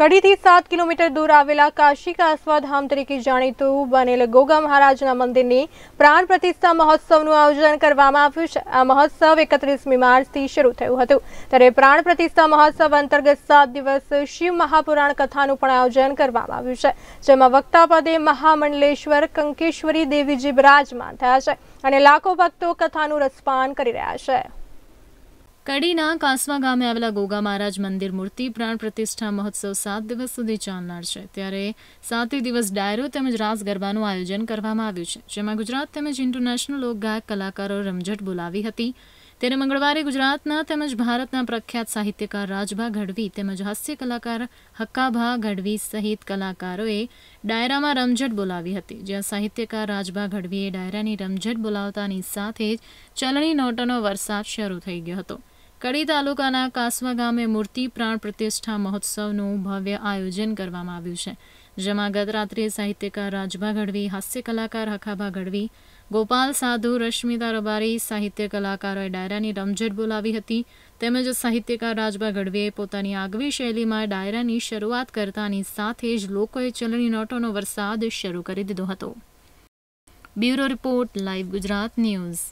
કડીથી સાત કિલોમીટર દૂર આવેલા કાશી કાસવા ધામ તરીકે જાણીતું બનેલ ગોગા મહારાજના મંદિરની પ્રાણ પ્રતિષ્ઠા મહોત્સવનું આયોજન કરવામાં આવ્યું છે આ મહોત્સવ એકત્રીસમી માર્ચથી શરૂ થયું હતું ત્યારે પ્રાણ પ્રતિષ્ઠા મહોત્સવ અંતર્ગત સાત દિવસ શિવ મહાપુરાણ કથાનું પણ આયોજન કરવામાં આવ્યું છે જેમાં વક્તા પદે મહામંડલેશ્વર કંકેશ્વરી દેવીજી બિરાજમાન થયા છે અને લાખો ભક્તો કથાનું રસપાન કરી રહ્યા છે કડીના કાસવા ગામે આવેલા ગોગા મહારાજ મંદિર મૂર્તિ પ્રાણ પ્રતિષ્ઠા મહોત્સવ સાત દિવસ સુધી ચાલનાર છે ત્યારે સાતે દિવસ ડાયરો તેમજ રાસ ગરબાનું આયોજન કરવામાં આવ્યું છે જેમાં ગુજરાત તેમજ ઇન્ટરનેશનલ લોકગાયક કલાકારો રમઝટ બોલાવી હતી ત્યારે મંગળવારે ગુજરાતના તેમજ ભારતના પ્રખ્યાત સાહિત્યકાર રાજભા ગઢવી તેમજ હાસ્ય કલાકાર હક્કાભા ગઢવી સહિત કલાકારોએ ડાયરામાં રમઝટ બોલાવી હતી જ્યાં સાહિત્યકાર રાજભા ગઢવીએ ડાયરાની રમઝટ બોલાવતાની સાથે જ ચલણી નોટોનો વરસાદ શરૂ થઈ ગયો હતો કડી તાલુકાના કાસવા ગામે મૂર્તિ પ્રાણ પ્રતિષ્ઠા મહોત્સવનું ભવ્ય આયોજન કરવામાં આવ્યું છે જેમાં ગત રાત્રે સાહિત્યકાર રાજભા ગઢવી હાસ્ય કલાકાર હખાભા ગઢવી ગોપાલ સાધુ રશ્મિતા રબારી સાહિત્ય કલાકારોએ ડાયરાની રમઝટ બોલાવી હતી તેમજ સાહિત્યકાર રાજભા ગઢવીએ પોતાની આગવી શૈલીમાં ડાયરાની શરૂઆત કરતાની સાથે જ લોકોએ ચલણી નોટોનો વરસાદ શરૂ કરી દીધો હતો bureau report live Gujarat news